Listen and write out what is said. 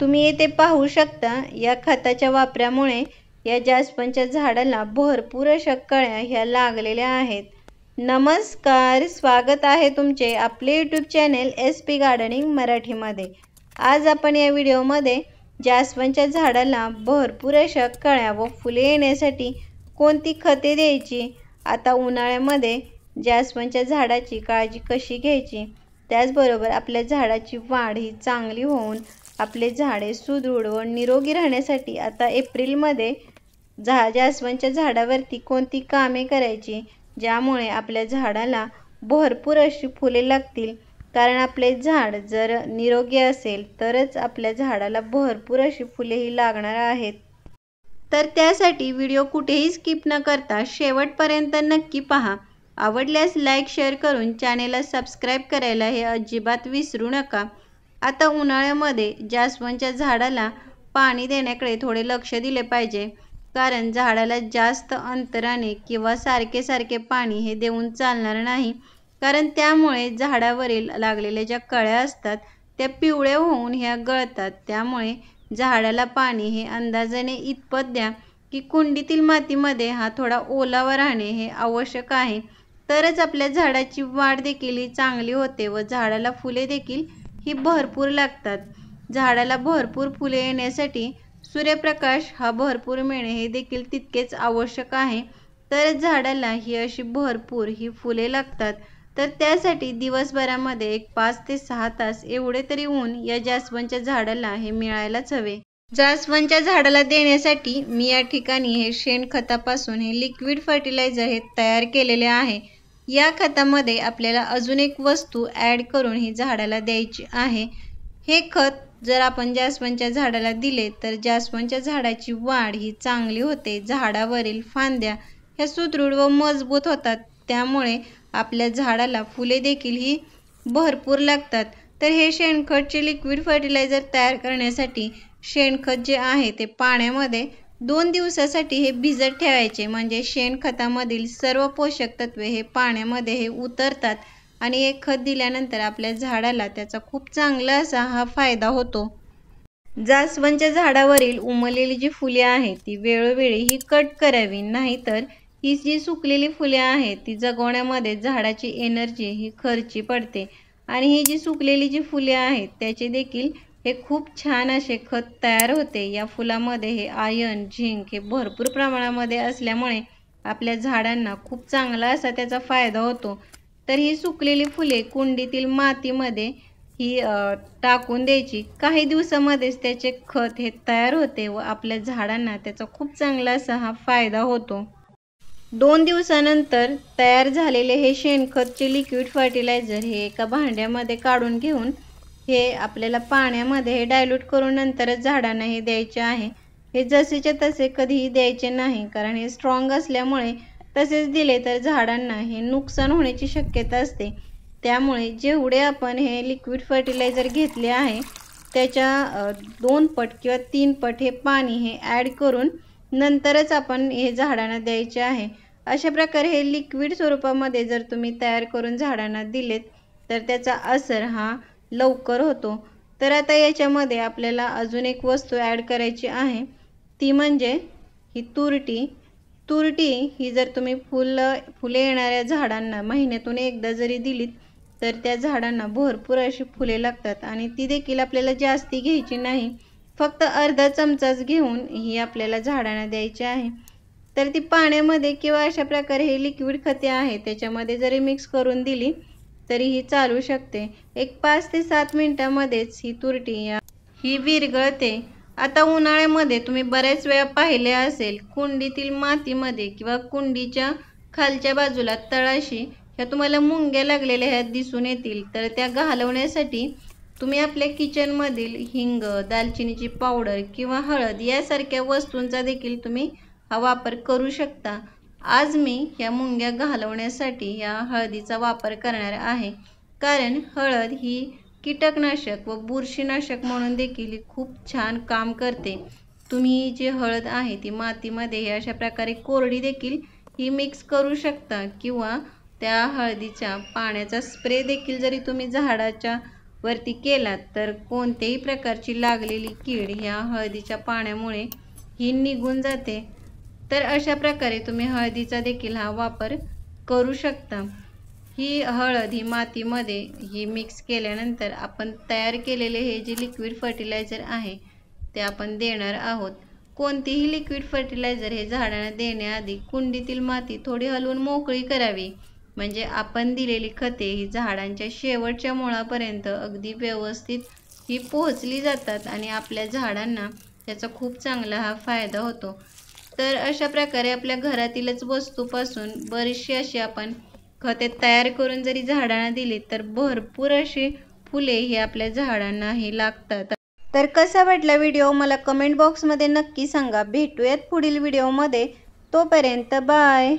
तुम्ही येथे पाहू शकता या खताच्या वापरामुळे या जास्वंदच्या झाडाला भरपूर अशा कळ्या ह्या लागलेल्या आहेत नमस्कार स्वागत आहे तुमचे आपले YouTube channel S P gardening मराठीमध्ये आज आपण या व्हिडिओमध्ये जास्वंदच्या झाडाला भरपूर अशा कळ्या व फुले येण्यासाठी कोणती खते द्यायची आता उन्हाळ्यामध्ये जास्वंदच्या झाडाची काळजी कशी घ्यायची त्याचबरोबर आपल्या झाडाची वाढ ही चांगली होऊन आपले झाडे सुदृढ व निरोगी राहण्यासाठी आता एप्रिलमध्ये झा जास्वंदच्या झाडावरती कोणती कामे करायची ज्यामुळे आपल्या झाडाला भरपूर अशी फुले लागतील कारण आपले झाड जर निरोगी असेल तरच आपल्या झाडाला भरपूर अशी फुलेही लागणार आहेत तर त्यासाठी व्हिडिओ कुठेही स्किप न करता शेवटपर्यंत नक्की पहा आवडल्यास लाईक शेअर करून चॅनेलला सबस्क्राईब करायला हे अजिबात विसरू नका आता उन्हाळ्यामध्ये जास्वंदच्या झाडाला पाणी देण्याकडे थोडे लक्ष दिले पाहिजे कारण झाडाला जास्त अंतराने किंवा सारखे सारखे पाणी हे देऊन चालणार नाही कारण त्यामुळे झाडावरील लागलेल्या ज्या कळ्या असतात त्या पिवळ्या होऊन ह्या गळतात त्यामुळे झाडाला पाणी हे अंदाजाने इतपत द्या की कुंडीतील मातीमध्ये हा थोडा ओलावा राहणे हे आवश्यक आहे तरच आपल्या झाडाची वाढ देखील ही चांगली होते व झाडाला फुले देखील ही भरपूर लागतात झाडाला भरपूर फुले येण्यासाठी सूर्यप्रकाश हा भरपूर मिळणे हे देखील तितकेच आवश्यक आहे तर झाडाला ही अशी भरपूर ही फुले लागतात तर त्यासाठी दिवसभरामध्ये एक पाच ते सहा तास एवढे तरी ऊन या जास्वंदच्या झाडाला हे मिळायलाच हवे जास्वंदच्या झाडाला देण्यासाठी मी या ठिकाणी हे शेणखतापासून हे लिक्विड फर्टिलायझर हे तयार केलेले आहे या खतामध्ये आपल्याला अजून एक वस्तू ॲड करून ही झाडाला द्यायची आहे हे खत जर आपण जास्वंदच्या झाडाला दिले तर जास्वंदच्या झाडाची वाढ ही चांगली होते झाडावरील फांद्या ह्या सुदृढ व मजबूत होतात त्यामुळे आपल्या झाडाला फुले देखील ही भरपूर लागतात तर हे शेणखतचे लिक्विड फर्टिलायझर तयार करण्यासाठी शेणखत जे आहे ते पाण्यामध्ये दोन दिवसासाठी हे भिजत ठेवायचे म्हणजे शेणखतामधील सर्व पोषक तत्वे हे पाण्यामध्ये हे उतरतात आणि हे खत दिल्यानंतर आपल्या झाडाला त्याचा खूप चांगला असा हा फायदा होतो जास्वंदच्या झाडावरील उमललेली जी फुले आहेत ती वेळोवेळी ही कट करावी नाहीतर ही जी सुकलेली फुले आहेत ती जगवण्यामध्ये झाडाची एनर्जी ही खर्ची पडते आणि ही जी सुकलेली जी फुले आहेत त्याचे देखील हे खूप छान असे खत तयार होते या फुलामध्ये हे आयन झिंक हे भरपूर प्रमाणामध्ये असल्यामुळे आपल्या झाडांना खूप चांगला असा त्याचा फायदा होतो तर ही सुकलेली फुले कुंडीतील मातीमध्ये ही टाकून द्यायची काही दिवसामध्येच त्याचे खत हे तयार होते व आपल्या झाडांना त्याचा खूप चांगला असा हा फायदा होतो दोन दिवसानंतर तयार झालेले हे शेणखतचे लिक्विड फर्टिलायझर हे एका भांड्यामध्ये काढून घेऊन हे आपल्याला पाण्यामध्ये हे डायल्यूट करून नंतरच झाडांना हे द्यायचे आहे हे जसेचे तसे कधीही द्यायचे नाही कारण हे स्ट्रॉंग असल्यामुळे तसेच दिले तर झाडांना हे नुकसान होण्याची शक्यता असते त्यामुळे जेवढे आपण हे लिक्विड फर्टिलायझर घेतले आहे त्याच्या दोन पट किंवा तीन पट हे पाणी हे ॲड करून नंतरच आपण हे झाडांना द्यायचे आहे अशा प्रकारे हे लिक्विड स्वरूपामध्ये जर तुम्ही तयार करून झाडांना दिलेत तर त्याचा असर हा लवकर होतो तर आता याच्यामध्ये आपल्याला अजून एक वस्तू ॲड करायची आहे ती म्हणजे ही तुरटी तुरटी ही जर तुम्ही फुलं फुले येणाऱ्या झाडांना महिन्यातून एकदा जरी दिलीत तर त्या झाडांना भरपूर अशी फुले लागतात आणि ती देखील आपल्याला जास्ती घ्यायची नाही फक्त अर्धा चमचाच घेऊन ही आपल्याला झाडांना द्यायची आहे तर ती पाण्यामध्ये किंवा अशा प्रकारे हे लिक्विड खते आहे त्याच्यामध्ये जरी मिक्स करून दिली तरीही चालू शकते एक पाच ते सात मिनिटांमध्येच ही तुरटी या ही विरगळते आता उन्हाळ्यामध्ये तुम्ही बऱ्याच वेळा पाहिले असेल कुंडीतील मातीमध्ये किंवा कुंडीच्या खालच्या बाजूला तळाशी ह्या तुम्हाला मुंग्या लागलेल्या ह्या दिसून येतील तर त्या घालवण्यासाठी तुम्ही आपल्या किचनमधील हिंग दालचिनीची पावडर किंवा हळद यासारख्या वस्तूंचा देखील तुम्ही हा वापर करू शकता आज मी या मुंग्या घालवण्यासाठी या हळदीचा वापर करणार आहे कारण हळद ही कीटकनाशक व बुरशीनाशक म्हणून देखील खूप छान काम करते तुम्ही जी हळद आहे ती मातीमध्ये अशा प्रकारे कोरडी देखील ही मिक्स करू शकता किंवा त्या हळदीच्या पाण्याचा स्प्रे देखील जरी तुम्ही झाडाच्या वरती केलात तर कोणत्याही प्रकारची लागलेली कीड ह्या हळदीच्या पाण्यामुळे ही निघून जाते तर अशा प्रकारे तुम्ही हळदीचा देखील हा वापर करू शकता ही हळद ही मातीमध्ये ही मिक्स केल्यानंतर आपण तयार केलेले हे जे लिक्विड फर्टिलायझर आहे ते आपण देणार आहोत कोणतीही लिक्विड फर्टिलायझर हे झाडांना देण्याआधी कुंडीतील माती थोडी हलवून मोकळी करावी म्हणजे आपण दिलेली खते ही झाडांच्या शेवटच्या मुळापर्यंत अगदी व्यवस्थित ही पोहोचली जातात आणि आपल्या झाडांना त्याचा खूप चांगला हा फायदा होतो तर अशा प्रकारे आपल्या घरातीलच वस्तूपासून बरीचशी अशी आपण खते तयार करून जरी झाडांना दिली तर भरपूर अशी फुले ही आपल्या झाडांनाही लागतात तर कसा वाटला व्हिडिओ मला कमेंट बॉक्समध्ये नक्की सांगा भेटूयात पुढील व्हिडिओमध्ये तोपर्यंत बाय